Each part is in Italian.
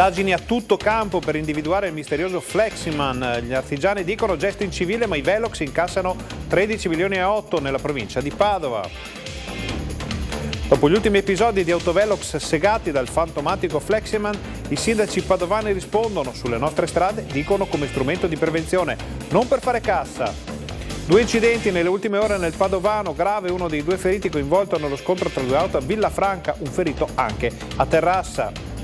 Indagini a tutto campo per individuare il misterioso Fleximan. Gli artigiani dicono gesto incivile ma i Velox incassano 13 milioni e 8 nella provincia di Padova. Dopo gli ultimi episodi di autovelox segati dal fantomatico Fleximan, i sindaci padovani rispondono sulle nostre strade, dicono come strumento di prevenzione, non per fare cassa. Due incidenti nelle ultime ore nel Padovano, grave uno dei due feriti coinvolto nello scontro tra due auto a Villa Franca, un ferito anche a Terrassa.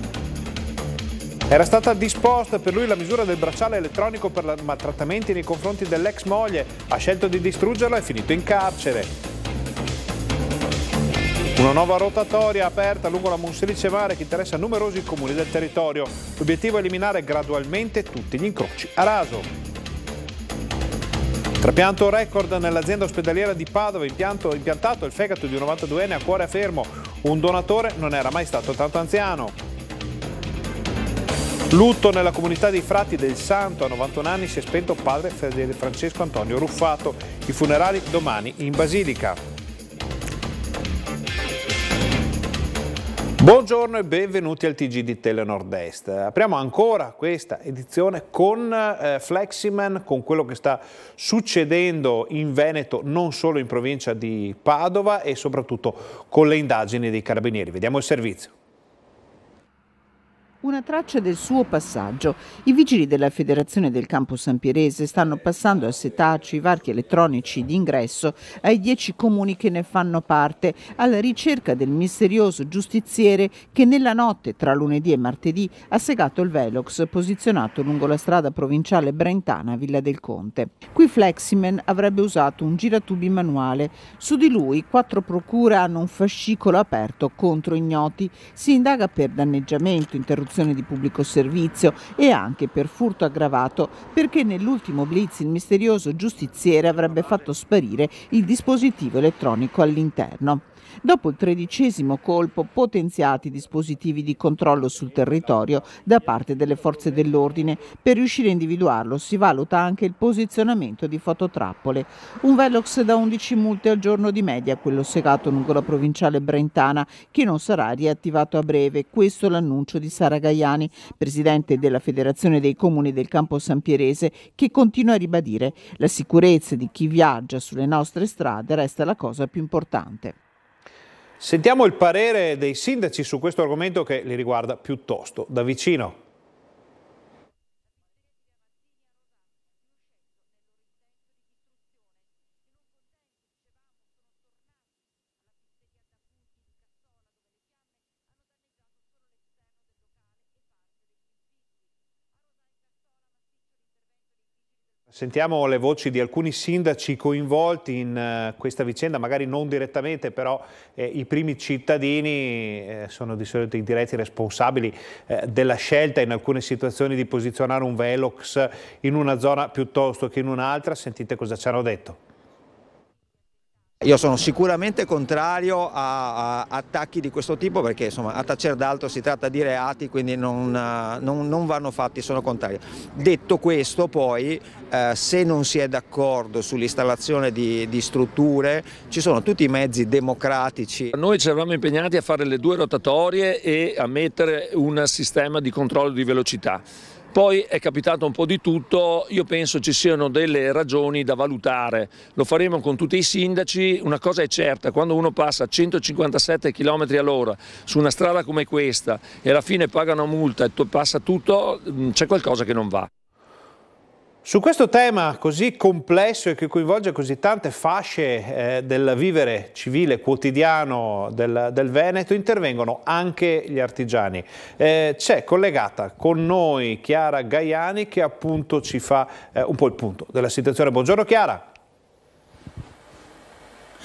Era stata disposta per lui la misura del bracciale elettronico per maltrattamenti nei confronti dell'ex moglie, ha scelto di distruggerlo e è finito in carcere. Una nuova rotatoria aperta lungo la Monselice Mare che interessa numerosi comuni del territorio. L'obiettivo è eliminare gradualmente tutti gli incroci a raso. Trapianto record nell'azienda ospedaliera di Padova, impianto, impiantato il fegato di un 92enne a cuore fermo. Un donatore non era mai stato tanto anziano. Lutto nella comunità dei frati del Santo, a 91 anni si è spento padre Francesco Antonio Ruffato. I funerali domani in Basilica. Buongiorno e benvenuti al TG di Telenordest. Apriamo ancora questa edizione con eh, Fleximan, con quello che sta succedendo in Veneto, non solo in provincia di Padova e soprattutto con le indagini dei carabinieri. Vediamo il servizio. Una traccia del suo passaggio. I vigili della Federazione del Campo San Pierese stanno passando a setaccio i varchi elettronici d'ingresso ai dieci comuni che ne fanno parte, alla ricerca del misterioso giustiziere che nella notte tra lunedì e martedì ha segato il Velox posizionato lungo la strada provinciale Brentana Villa del Conte. Qui Fleximen avrebbe usato un giratubi manuale. Su di lui quattro procure hanno un fascicolo aperto contro ignoti. Si indaga per danneggiamento, interruzione corruzione di pubblico servizio e anche per furto aggravato, perché nell'ultimo blitz il misterioso giustiziere avrebbe fatto sparire il dispositivo elettronico all'interno. Dopo il tredicesimo colpo, potenziati dispositivi di controllo sul territorio da parte delle forze dell'ordine. Per riuscire a individuarlo si valuta anche il posizionamento di fototrappole. Un Velox da 11 multe al giorno di media, quello segato lungo la provinciale brentana, che non sarà riattivato a breve. Questo l'annuncio di Sara Gaiani, presidente della Federazione dei Comuni del Campo San Pierese, che continua a ribadire la sicurezza di chi viaggia sulle nostre strade resta la cosa più importante. Sentiamo il parere dei sindaci su questo argomento che li riguarda piuttosto da vicino. Sentiamo le voci di alcuni sindaci coinvolti in eh, questa vicenda, magari non direttamente, però eh, i primi cittadini eh, sono di solito i diretti responsabili eh, della scelta in alcune situazioni di posizionare un Velox in una zona piuttosto che in un'altra. Sentite cosa ci hanno detto. Io sono sicuramente contrario a, a attacchi di questo tipo perché insomma, a tacere d'altro si tratta di reati quindi non, non, non, vanno fatti, sono contrario. Detto questo poi eh, se non si è d'accordo sull'installazione di, di strutture ci sono tutti i mezzi democratici. Noi ci eravamo impegnati a fare le due rotatorie e a mettere un sistema di controllo di velocità. Poi è capitato un po' di tutto, io penso ci siano delle ragioni da valutare, lo faremo con tutti i sindaci, una cosa è certa, quando uno passa 157 km all'ora su una strada come questa e alla fine paga una multa e passa tutto, mm, c'è qualcosa che non va. Su questo tema così complesso e che coinvolge così tante fasce eh, del vivere civile quotidiano del, del, Veneto intervengono anche gli artigiani. Eh, C'è collegata con noi Chiara Gaiani che appunto ci fa eh, un po' il punto della situazione. Buongiorno Chiara.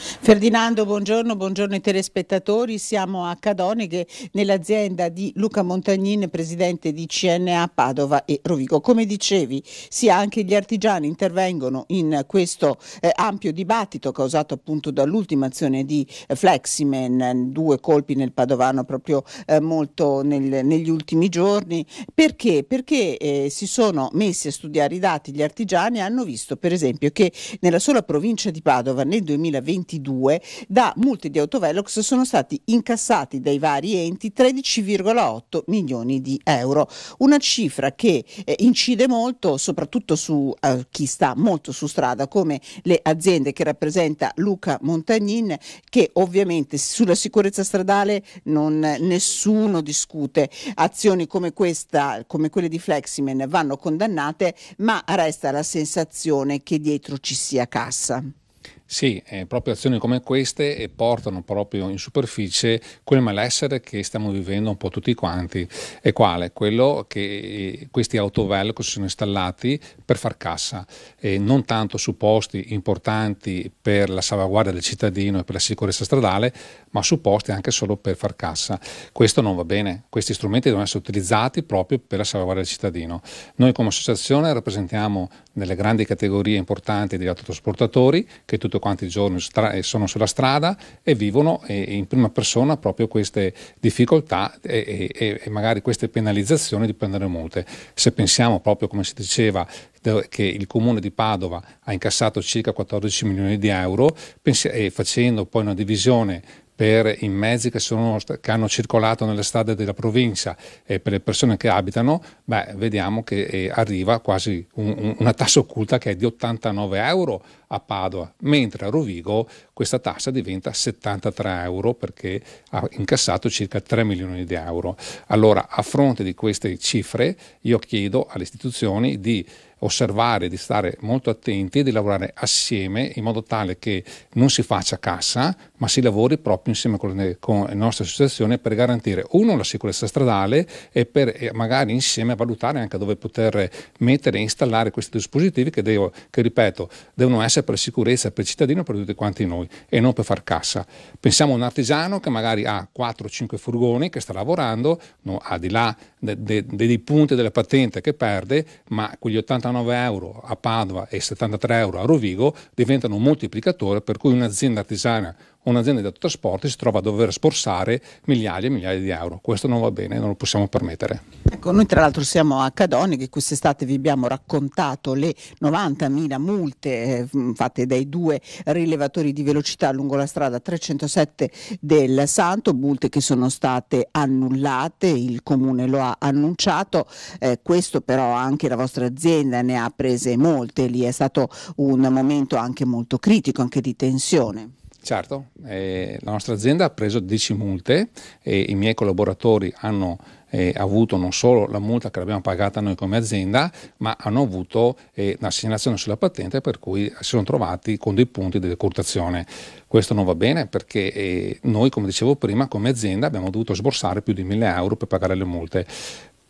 Ferdinando, buongiorno, buongiorno ai telespettatori. Siamo a Cadoneghe nell'azienda di Luca Montagnin, presidente di CNA Padova e Rovigo. Come dicevi, sia anche gli artigiani intervengono in questo eh, ampio dibattito causato appunto dall'ultima azione di eh, Fleximen, due colpi nel Padovano proprio eh, molto nel, negli ultimi giorni. Perché? Perché eh, si sono messi a studiare i dati gli artigiani e hanno visto per esempio che nella sola provincia di Padova nel 2020 2022 da multe di autovelox sono stati incassati dai vari enti 13,8 milioni di euro, una cifra che eh, incide molto soprattutto su eh, chi sta molto su strada come le aziende che rappresenta Luca Montagnin che ovviamente sulla sicurezza stradale non, nessuno discute, azioni come questa, come quelle di Fleximen vanno condannate ma resta la sensazione che dietro ci sia cassa. Sì, eh, proprio azioni come queste eh, portano proprio in superficie quel malessere che stiamo vivendo un po' tutti quanti. E quale? Quello che eh, questi autovelox sono installati per far cassa, eh, non tanto su posti importanti per la salvaguardia del cittadino e per la sicurezza stradale, ma su posti anche solo per far cassa. Questo non va bene, questi strumenti devono essere utilizzati proprio per la salvaguardia del cittadino. Noi come associazione rappresentiamo nelle grandi categorie importanti degli autotrasportatori che tutto quanti i giorni eh, sono sulla strada e vivono in prima persona proprio queste difficoltà e, e, e magari queste penalizzazioni di prendere multe. Se pensiamo proprio come si diceva che il comune di Padova ha incassato circa 14 milioni di euro e facendo poi una divisione per i mezzi che, sono, che, hanno circolato nelle strade della provincia e per le persone che abitano, beh, vediamo che eh, arriva quasi un, un, una tassa occulta che è di 89 euro a Padova, mentre a Rovigo questa tassa diventa 73 euro perché ha incassato circa 3 milioni di euro. Allora, a fronte di queste cifre, io chiedo alle istituzioni di osservare, di stare molto attenti e di lavorare assieme in modo tale che non si faccia cassa, ma si lavori proprio insieme con le, con le nostre associazioni per garantire uno la sicurezza stradale e per e magari insieme valutare anche dove poter mettere e installare questi dispositivi che, devo, che ripeto devono essere per sicurezza per il cittadino per tutti quanti noi e non per far cassa. Pensiamo a un artigiano che magari ha 4-5 furgoni che sta lavorando, no, al di là de, de, de, dei punti della patente che perde, ma quegli 80 79 euro a Padova e 73 euro a Rovigo diventano un moltiplicatore per cui un'azienda artigiana un'azienda di autotrasporti si trova a dover sporsare migliaia e migliaia di euro. Questo non va bene, non lo possiamo permettere. Ecco, noi tra l'altro siamo a Cadoni che quest'estate vi abbiamo raccontato le 90.000 multe eh, fatte dai due rilevatori di velocità lungo la strada 307 del Santo, multe che sono state annullate, il comune lo ha annunciato, eh, questo però anche la vostra azienda ne ha prese molte, lì è stato un momento anche molto critico, anche di tensione. Certo, eh, la nostra azienda ha preso 10 multe e i miei collaboratori hanno eh, avuto non solo la multa che l'abbiamo pagata noi come azienda, ma hanno avuto eh, una segnalazione sulla patente per cui si sono trovati con dei punti di decurtazione. Questo non va bene perché eh, noi, come dicevo prima, come azienda abbiamo dovuto sborsare più di 1000 euro per pagare le multe.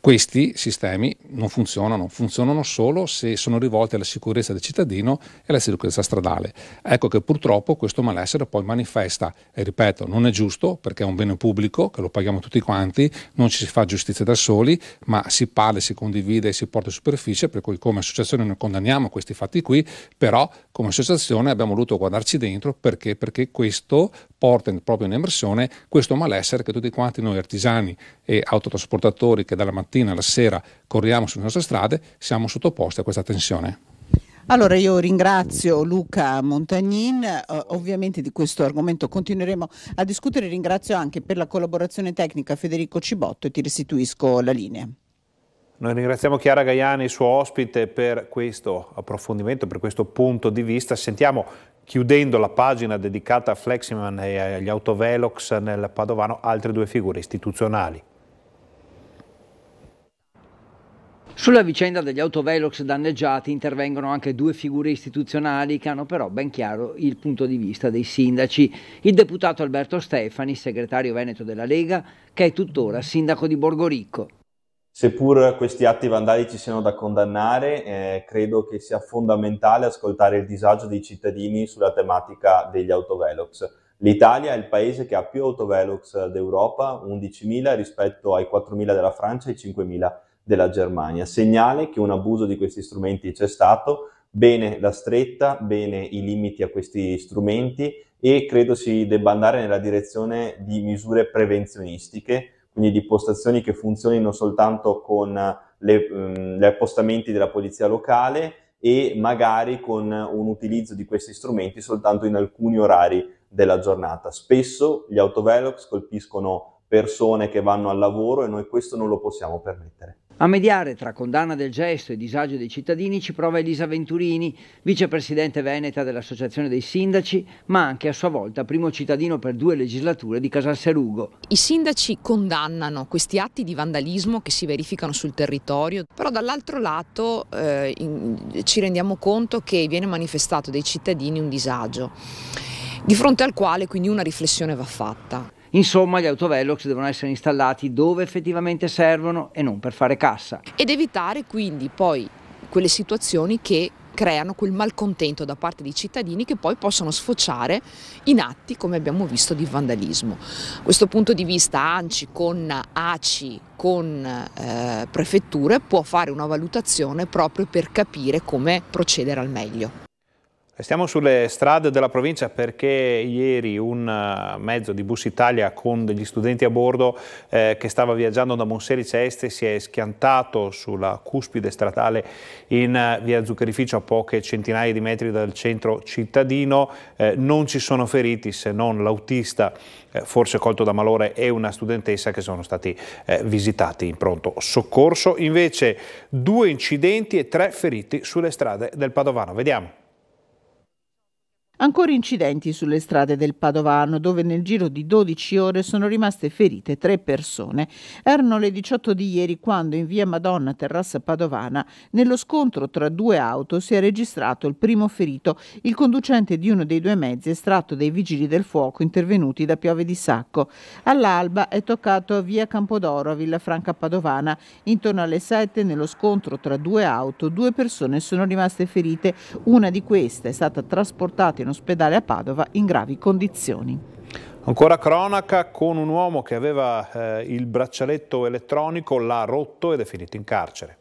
Questi sistemi non funzionano, funzionano solo se sono rivolti alla sicurezza del cittadino e alla sicurezza stradale. Ecco che purtroppo questo malessere poi manifesta, e ripeto, non è giusto perché è un bene pubblico che lo paghiamo tutti quanti, non ci si fa giustizia da soli, ma si parla, si condivide e si porta in superficie, per cui come associazione noi condanniamo questi fatti qui, però come associazione abbiamo voluto guardarci dentro perché, perché questo porta proprio in emersione questo malessere che tutti quanti noi artigiani e autotrasportatori che dalla mattina alla sera corriamo sulle nostre strade siamo sottoposti a questa tensione. Allora io ringrazio Luca Montagnin, eh, ovviamente di questo argomento continueremo a discutere, ringrazio anche per la collaborazione tecnica Federico Cibotto e ti restituisco la linea. Noi ringraziamo Chiara Gaiani, suo ospite, per questo approfondimento, per questo punto di vista. Sentiamo chiudendo la pagina dedicata a Fleximan e agli autovelox nel Padovano altre due figure istituzionali. Sulla vicenda degli autovelox danneggiati intervengono anche due figure istituzionali che hanno però ben chiaro il punto di vista dei sindaci. Il deputato Alberto Stefani, segretario veneto della Lega, che è tuttora sindaco di Borgoricco seppur questi atti vandalici siano da condannare, eh, credo che sia fondamentale ascoltare il disagio dei cittadini sulla tematica degli autovelox. L'Italia è il paese che ha più autovelox d'Europa, 11.000 rispetto ai 4.000 della Francia e ai 5.000 della Germania. Segnale che un abuso di questi strumenti c'è stato, bene la stretta, bene i limiti a questi strumenti e credo si debba andare nella direzione di misure prevenzionistiche quindi di postazioni che funzionino soltanto con eh, mm, gli appostamenti della polizia locale e magari con un utilizzo di questi strumenti soltanto in alcuni orari della giornata. Spesso gli autovelox colpiscono persone che vanno al lavoro e noi questo non lo possiamo permettere. A mediare tra condanna del gesto e disagio dei cittadini ci prova Elisa Venturini, vicepresidente veneta dell'Associazione dei Sindaci, ma anche a sua volta primo cittadino per due legislature di Casalserugo. I sindaci condannano questi atti di vandalismo che si verificano sul territorio, però dall'altro lato eh, in, ci rendiamo conto che viene manifestato dai cittadini un disagio, di fronte al quale quindi una riflessione va fatta. Insomma, gli autovelox devono essere installati dove effettivamente servono e non per fare cassa. Ed evitare quindi poi quelle situazioni che creano quel malcontento da parte dei cittadini che poi possono sfociare in atti, come abbiamo visto, di vandalismo. A questo punto di vista ANCI con ACI, con eh, prefetture può fare una valutazione proprio per capire come procedere al meglio. Stiamo sulle strade della provincia perché ieri un eh, mezzo di Bus Italia con degli studenti a bordo eh, che stava viaggiando da Monserice Este si è schiantato sulla cuspide stradale in eh, via Zuccherificio a poche centinaia di metri dal centro cittadino. Eh, non ci sono feriti se non l'autista eh, forse colto da malore e una studentessa che sono stati eh, visitati in pronto soccorso. Invece due incidenti e tre feriti sulle strade del Padovano. Vediamo. Ancora incidenti sulle strade del Padovano, dove nel giro di 12 ore sono rimaste ferite tre persone. Erano le 18 di ieri quando in via Madonna Terrassa Padovana, nello scontro tra due auto, si è registrato il primo ferito. Il conducente di uno dei due mezzi estratto dai vigili del fuoco intervenuti da Piove di Sacco. All'alba è toccato a via Campodoro a Villa Franca Padovana. Intorno alle 7, nello scontro tra due auto, due persone sono rimaste ferite. Una di queste è stata trasportata in in ospedale a Padova in gravi condizioni. Ancora cronaca con un uomo che aveva eh, il braccialetto elettronico, l'ha rotto ed è finito in carcere.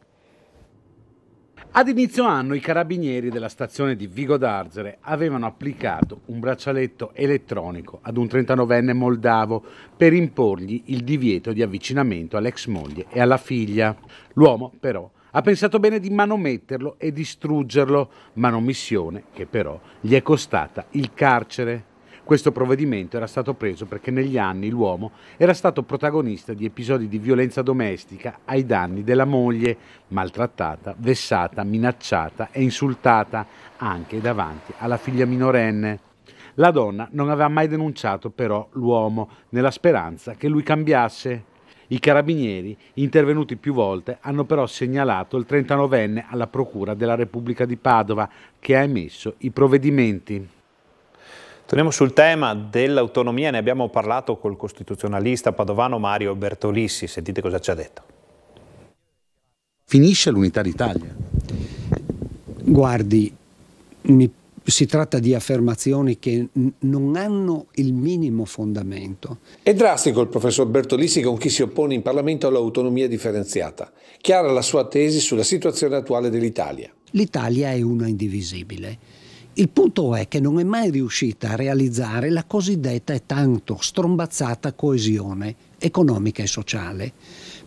Ad inizio anno i carabinieri della stazione di Vigo d'Arzere avevano applicato un braccialetto elettronico ad un 39enne moldavo per imporgli il divieto di avvicinamento all'ex moglie e alla figlia. L'uomo però ha pensato bene di manometterlo e distruggerlo, manomissione che però gli è costata il carcere. Questo provvedimento era stato preso perché negli anni l'uomo era stato protagonista di episodi di violenza domestica ai danni della moglie, maltrattata, vessata, minacciata e insultata anche davanti alla figlia minorenne. La donna non aveva mai denunciato però l'uomo nella speranza che lui cambiasse. I carabinieri, intervenuti più volte, hanno però segnalato il 39enne alla Procura della Repubblica di Padova, che ha emesso i provvedimenti. Torniamo sul tema dell'autonomia, ne abbiamo parlato col costituzionalista padovano Mario Bertolissi, sentite cosa ci ha detto. Finisce l'unità d'Italia? Guardi, mi si tratta di affermazioni che non hanno il minimo fondamento. È drastico il professor Bertolisi con chi si oppone in Parlamento all'autonomia differenziata. Chiara la sua tesi sulla situazione attuale dell'Italia. L'Italia è una indivisibile. Il punto è che non è mai riuscita a realizzare la cosiddetta e tanto strombazzata coesione economica e sociale,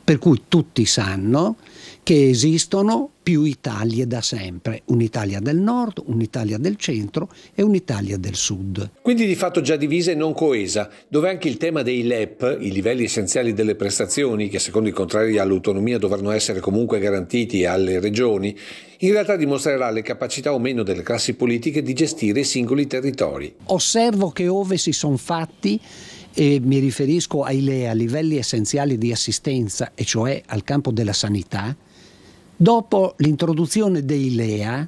per cui tutti sanno che esistono più Italie da sempre, un'Italia del nord, un'Italia del centro e un'Italia del sud. Quindi di fatto già divisa e non coesa, dove anche il tema dei LEP, i livelli essenziali delle prestazioni, che secondo i contrari all'autonomia dovranno essere comunque garantiti alle regioni, in realtà dimostrerà le capacità o meno delle classi politiche di gestire i singoli territori. Osservo che ove si sono fatti e mi riferisco ai LEA, livelli essenziali di assistenza, e cioè al campo della sanità, Dopo l'introduzione dei LEA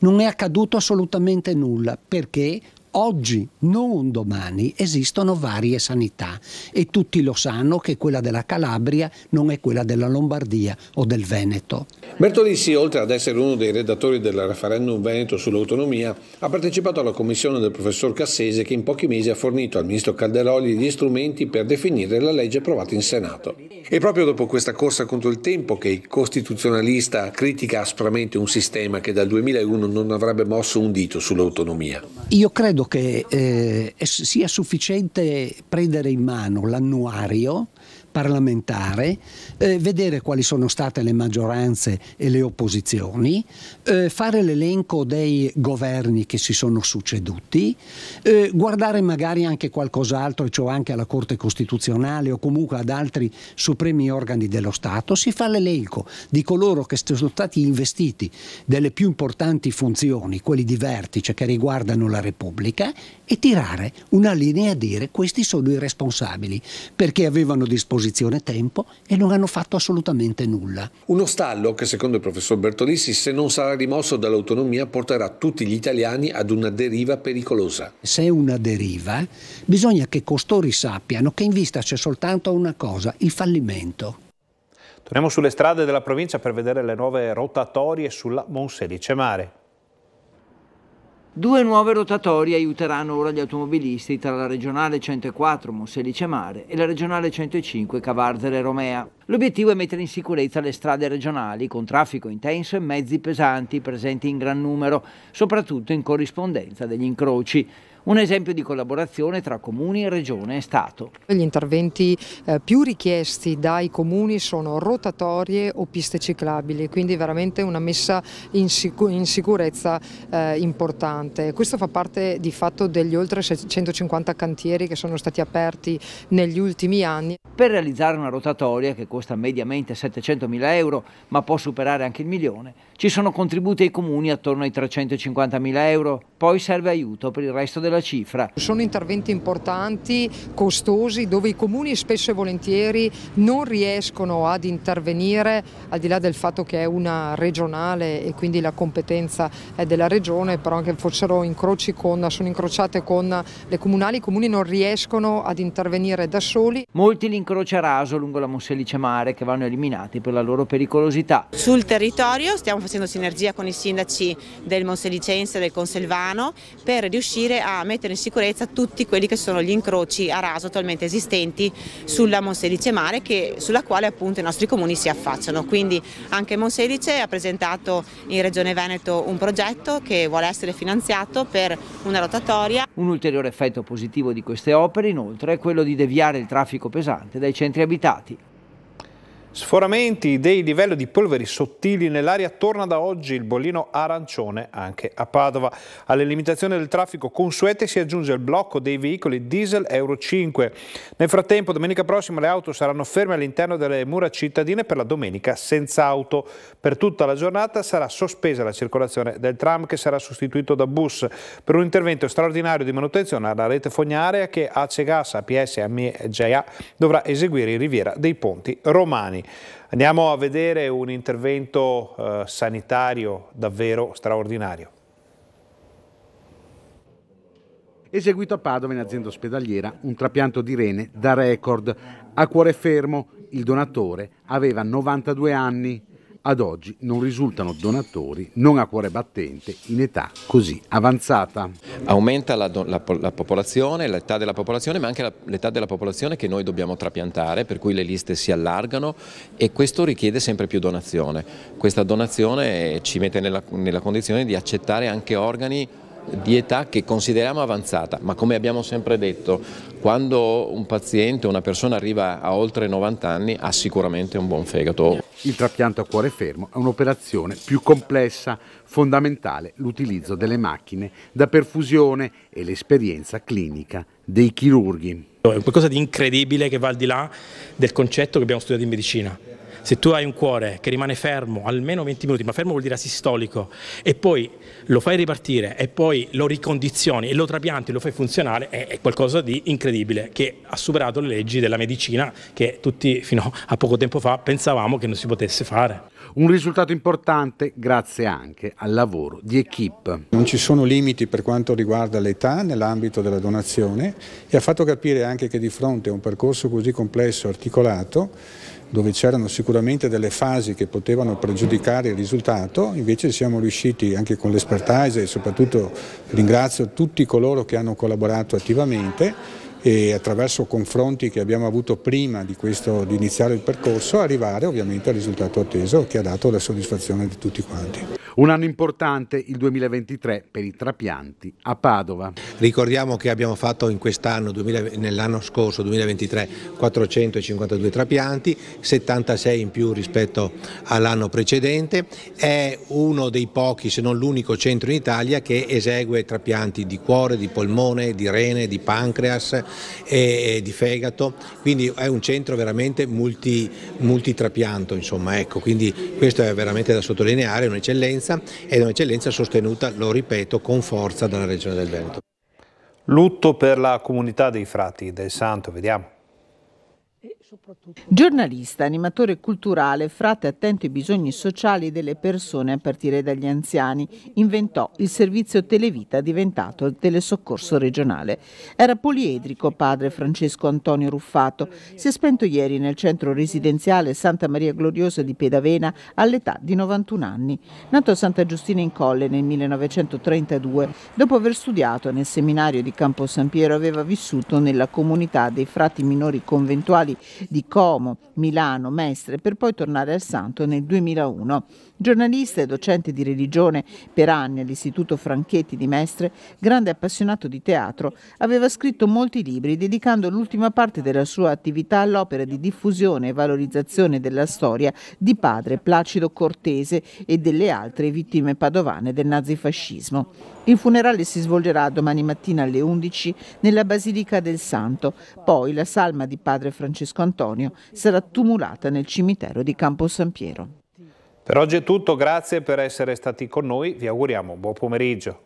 non è accaduto assolutamente nulla perché Oggi, non domani, esistono varie sanità e tutti lo sanno che quella della Calabria non è quella della Lombardia o del Veneto. Bertolissi, oltre ad essere uno dei redattori del referendum Veneto sull'autonomia, ha partecipato alla commissione del professor Cassese che in pochi mesi ha fornito al ministro Calderoli gli strumenti per definire la legge approvata in Senato. E proprio dopo questa corsa contro il tempo che il costituzionalista critica aspramente un sistema che dal 2001 non avrebbe mosso un dito sull'autonomia. Io credo che eh, sia sufficiente prendere in mano l'annuario parlamentare, eh, vedere quali sono state le maggioranze e le opposizioni, eh, fare l'elenco dei governi che si sono succeduti, eh, guardare magari anche qualcos'altro, cioè anche alla Corte Costituzionale o comunque ad altri supremi organi dello Stato, si fa l'elenco di coloro che sono stati investiti delle più importanti funzioni, quelli di vertice che riguardano la Repubblica, e tirare una linea a dire questi sono i responsabili perché avevano disposizione disposizione tempo e non hanno fatto assolutamente nulla. Uno stallo che secondo il professor Bertolissi se non sarà rimosso dall'autonomia porterà tutti gli italiani ad una deriva pericolosa. Se è una deriva bisogna che costori sappiano che in vista c'è soltanto una cosa, il fallimento. Torniamo sulle strade della provincia per vedere le nuove rotatorie sulla Monselice Mare. Due nuove rotatorie aiuteranno ora gli automobilisti tra la regionale 104 Monselice Mare e la regionale 105 Cavarzere Romea. L'obiettivo è mettere in sicurezza le strade regionali con traffico intenso e mezzi pesanti presenti in gran numero, soprattutto in corrispondenza degli incroci. Un esempio di collaborazione tra comuni, regione e Stato. Gli interventi eh, più richiesti dai comuni sono rotatorie o piste ciclabili, quindi veramente una messa in, sicur in sicurezza eh, importante. Questo fa parte di fatto degli oltre 150 cantieri che sono stati aperti negli ultimi anni. Per realizzare una rotatoria che costa mediamente 700.000 euro, ma può superare anche il milione, ci sono contributi ai comuni attorno ai 350.000 euro, poi serve aiuto per il resto della la cifra. Sono interventi importanti, costosi, dove i comuni spesso e volentieri non riescono ad intervenire, al di là del fatto che è una regionale e quindi la competenza è della regione, però anche fossero incroci con, sono incrociate con le comunali, i comuni non riescono ad intervenire da soli. Molti li incrocia raso lungo la Monselice Mare che vanno eliminati per la loro pericolosità. Sul territorio stiamo facendo sinergia con i sindaci del Monselicense e del Conselvano per riuscire a mettere in sicurezza tutti quelli che sono gli incroci a raso attualmente esistenti sulla Monselice Mare che, sulla quale appunto i nostri comuni si affacciano. Quindi anche Monselice ha presentato in Regione Veneto un progetto che vuole essere finanziato per una rotatoria. Un ulteriore effetto positivo di queste opere inoltre è quello di deviare il traffico pesante dai centri abitati. Sforamenti dei livelli di polveri sottili nell'aria torna da oggi il bollino arancione anche a Padova. Alle limitazioni del traffico consuete si aggiunge il blocco dei veicoli diesel Euro 5. Nel frattempo domenica prossima le auto saranno ferme all'interno delle mura cittadine per la domenica senza auto. Per tutta la giornata sarà sospesa la circolazione del tram che sarà sostituito da bus per un intervento straordinario di manutenzione alla rete fognaria che AC APS e MGA dovrà eseguire in riviera dei ponti romani. Andiamo a vedere un intervento eh, sanitario davvero straordinario. Eseguito a Padova in azienda ospedaliera un trapianto di rene da record. A cuore fermo il donatore aveva 92 anni ad oggi non risultano donatori non a cuore battente in età così avanzata. Aumenta la, la, la popolazione, l'età della popolazione, ma anche l'età della popolazione che noi dobbiamo trapiantare, per cui le liste si allargano e questo richiede sempre più donazione. Questa donazione ci mette nella, nella condizione di accettare anche organi di età che consideriamo avanzata, ma come abbiamo sempre detto, quando un paziente, una persona arriva a oltre 90 anni ha sicuramente un buon fegato. Il trapianto a cuore fermo è un'operazione più complessa, fondamentale l'utilizzo delle macchine da perfusione e l'esperienza clinica dei chirurghi. È qualcosa di incredibile che va al di là del concetto che abbiamo studiato in medicina. Se tu hai un cuore che rimane fermo almeno 20 minuti, ma fermo vuol dire asistolico, e poi lo fai ripartire e poi lo ricondizioni e lo trapianti, e lo fai funzionare, è, è qualcosa di incredibile che ha superato le leggi della medicina che tutti fino a poco tempo fa pensavamo che non si potesse fare. Un risultato importante grazie anche al lavoro di equip. Non ci sono limiti per quanto riguarda l'età nell'ambito della donazione e ha fatto capire anche che di fronte a un percorso così complesso e articolato dove c'erano sicuramente delle fasi che potevano pregiudicare il risultato, invece siamo riusciti anche con l'expertise e soprattutto ringrazio tutti coloro che hanno collaborato attivamente e attraverso confronti che abbiamo avuto prima di, questo, di iniziare il percorso arrivare ovviamente al risultato atteso che ha dato la soddisfazione di tutti quanti. Un anno importante, il 2023, per i trapianti a Padova. Ricordiamo che abbiamo fatto in quest'anno, nell'anno scorso, 2023, 452 trapianti, 76 in più rispetto all'anno precedente. È uno dei pochi, se non l'unico centro in Italia che esegue trapianti di cuore, di polmone, di rene, di pancreas e di fegato. Quindi è un centro veramente multi, multitrapianto, insomma, ecco. Quindi questo è veramente da sottolineare, un'eccellenza un'eccellenza ed è un'eccellenza sostenuta, lo ripeto, con forza dalla Regione del Veneto. Lutto per la comunità dei frati del Santo, vediamo. Giornalista, animatore culturale, frate attento ai bisogni sociali delle persone a partire dagli anziani, inventò il servizio Televita diventato il telesoccorso regionale. Era poliedrico padre Francesco Antonio Ruffato. Si è spento ieri nel centro residenziale Santa Maria Gloriosa di Pedavena all'età di 91 anni. Nato a Santa Giustina in Colle nel 1932, dopo aver studiato nel seminario di Campo San Piero aveva vissuto nella comunità dei frati minori conventuali di Como, Milano, Mestre, per poi tornare al Santo nel 2001. Giornalista e docente di religione per anni all'Istituto Franchetti di Mestre, grande appassionato di teatro, aveva scritto molti libri dedicando l'ultima parte della sua attività all'opera di diffusione e valorizzazione della storia di padre Placido Cortese e delle altre vittime padovane del nazifascismo. Il funerale si svolgerà domani mattina alle 11 nella Basilica del Santo, poi la salma di padre Francesco Antonio sarà tumulata nel cimitero di Campo San Piero. Per oggi è tutto, grazie per essere stati con noi, vi auguriamo buon pomeriggio.